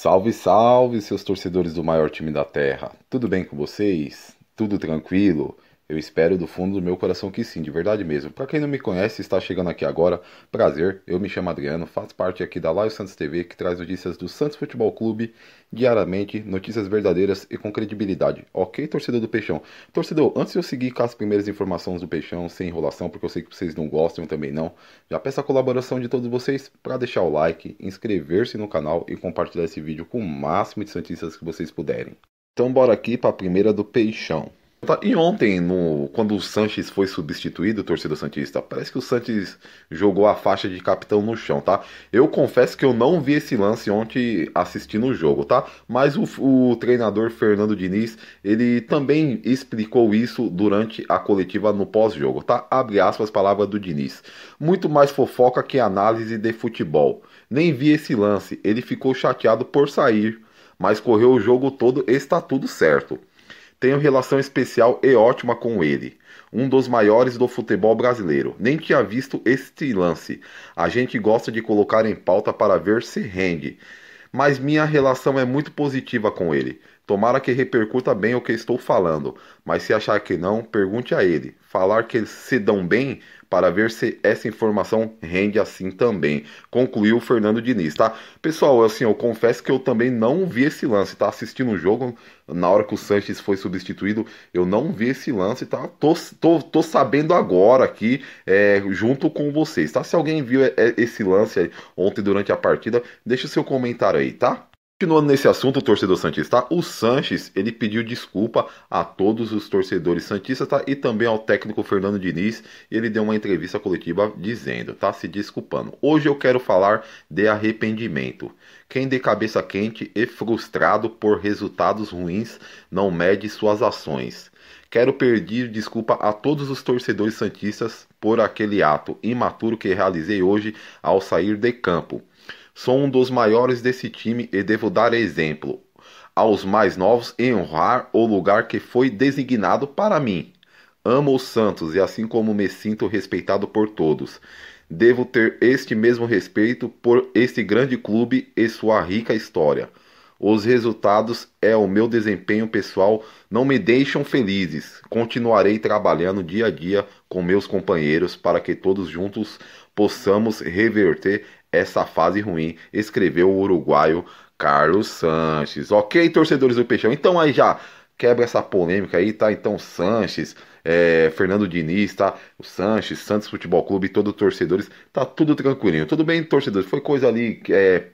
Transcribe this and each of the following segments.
Salve, salve, seus torcedores do maior time da Terra. Tudo bem com vocês? Tudo tranquilo? Eu espero do fundo do meu coração que sim, de verdade mesmo. Para quem não me conhece e está chegando aqui agora, prazer, eu me chamo Adriano, faço parte aqui da Live Santos TV, que traz notícias do Santos Futebol Clube diariamente, notícias verdadeiras e com credibilidade. Ok, torcedor do Peixão? Torcedor, antes de eu seguir com as primeiras informações do Peixão, sem enrolação, porque eu sei que vocês não gostam também não, já peço a colaboração de todos vocês para deixar o like, inscrever-se no canal e compartilhar esse vídeo com o máximo de santistas que vocês puderem. Então bora aqui para a primeira do Peixão. Tá, e ontem, no, quando o Sanches foi substituído, torcida Santista, parece que o Sanches jogou a faixa de capitão no chão, tá? Eu confesso que eu não vi esse lance ontem assistindo o jogo, tá? Mas o, o treinador Fernando Diniz, ele também explicou isso durante a coletiva no pós-jogo, tá? Abre aspas, palavra do Diniz. Muito mais fofoca que análise de futebol. Nem vi esse lance, ele ficou chateado por sair, mas correu o jogo todo, está tudo certo. Tenho relação especial e ótima com ele. Um dos maiores do futebol brasileiro. Nem tinha visto este lance. A gente gosta de colocar em pauta para ver se rende. Mas minha relação é muito positiva com ele. Tomara que repercuta bem o que estou falando, mas se achar que não, pergunte a ele. Falar que eles se dão bem para ver se essa informação rende assim também. Concluiu o Fernando Diniz, tá? Pessoal, assim, eu confesso que eu também não vi esse lance, tá? Assistindo o jogo, na hora que o Sanches foi substituído, eu não vi esse lance, tá? Tô, tô, tô sabendo agora aqui, é, junto com vocês, tá? Se alguém viu é, é, esse lance ontem durante a partida, deixa o seu comentário aí, tá? Continuando nesse assunto, o torcedor Santista, o Sanches, ele pediu desculpa a todos os torcedores Santistas tá? e também ao técnico Fernando Diniz. Ele deu uma entrevista coletiva dizendo, tá? Se desculpando. Hoje eu quero falar de arrependimento. Quem de cabeça quente e frustrado por resultados ruins não mede suas ações. Quero pedir desculpa a todos os torcedores Santistas por aquele ato imaturo que realizei hoje ao sair de campo. Sou um dos maiores desse time e devo dar exemplo aos mais novos em honrar o lugar que foi designado para mim. Amo os Santos e assim como me sinto respeitado por todos, devo ter este mesmo respeito por este grande clube e sua rica história. Os resultados é o meu desempenho pessoal não me deixam felizes. Continuarei trabalhando dia a dia com meus companheiros para que todos juntos possamos reverter essa fase ruim, escreveu o uruguaio Carlos Sanches. Ok, torcedores do Peixão? Então aí já quebra essa polêmica aí, tá? Então, Sanches, é, Fernando Diniz, tá? O Sanches, Santos Futebol Clube, todos os torcedores, tá tudo tranquilinho. Tudo bem, torcedores? Foi coisa ali, é,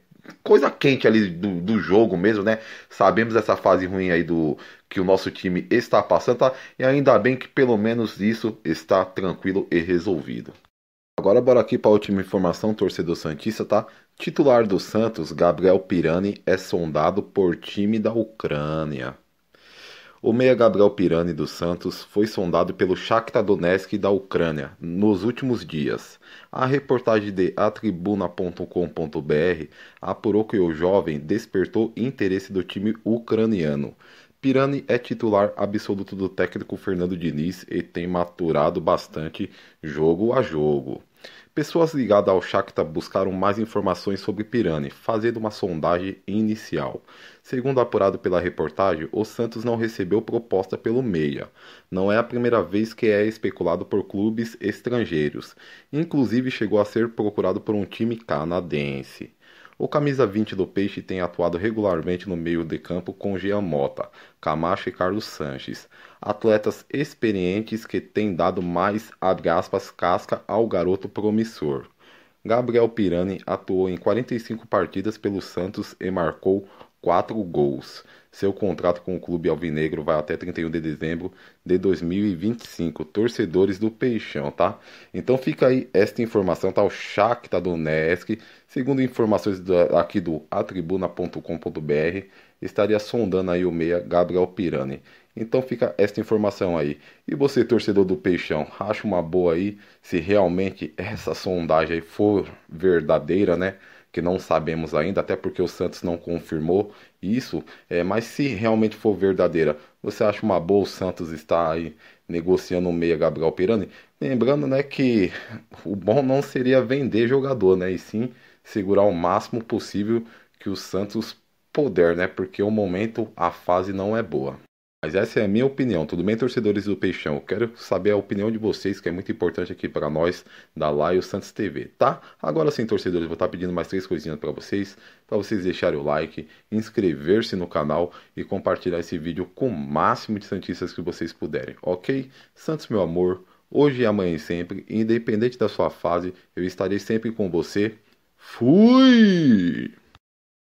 coisa quente ali do, do jogo mesmo, né? Sabemos essa fase ruim aí do que o nosso time está passando, tá? E ainda bem que pelo menos isso está tranquilo e resolvido. Agora bora aqui para a última informação, torcedor Santista, tá? Titular do Santos, Gabriel Pirani, é sondado por time da Ucrânia. O meia Gabriel Pirani do Santos foi sondado pelo Shakhtar Donetsk da Ucrânia nos últimos dias. A reportagem de atribuna.com.br apurou que o jovem despertou interesse do time ucraniano. Pirani é titular absoluto do técnico Fernando Diniz e tem maturado bastante jogo a jogo. Pessoas ligadas ao Shakhtar buscaram mais informações sobre Pirani, fazendo uma sondagem inicial. Segundo apurado pela reportagem, o Santos não recebeu proposta pelo meia. Não é a primeira vez que é especulado por clubes estrangeiros. Inclusive chegou a ser procurado por um time canadense. O camisa 20 do Peixe tem atuado regularmente no meio de campo com Jean Mota, Camacho e Carlos Sanches, atletas experientes que têm dado mais, abre aspas, casca ao garoto promissor. Gabriel Pirani atuou em 45 partidas pelo Santos e marcou quatro gols. Seu contrato com o clube alvinegro vai até 31 de dezembro de 2025. Torcedores do Peixão, tá? Então fica aí esta informação, tá? O Shakhtar tá Donetsk, segundo informações aqui do atribuna.com.br, estaria sondando aí o meia Gabriel Pirani. Então fica esta informação aí. E você, torcedor do Peixão, acha uma boa aí se realmente essa sondagem for verdadeira, né? que não sabemos ainda, até porque o Santos não confirmou isso, é, mas se realmente for verdadeira, você acha uma boa o Santos estar aí negociando o meia Gabriel Pirani? Lembrando né, que o bom não seria vender jogador, né, e sim segurar o máximo possível que o Santos puder, né, porque o momento, a fase não é boa. Mas essa é a minha opinião, tudo bem, torcedores do Peixão? Quero saber a opinião de vocês, que é muito importante aqui para nós da Laio Santos TV, tá? Agora sim, torcedores, vou estar tá pedindo mais três coisinhas para vocês, para vocês deixarem o like, inscrever-se no canal e compartilhar esse vídeo com o máximo de santistas que vocês puderem, ok? Santos, meu amor, hoje, amanhã e sempre, independente da sua fase, eu estarei sempre com você. Fui!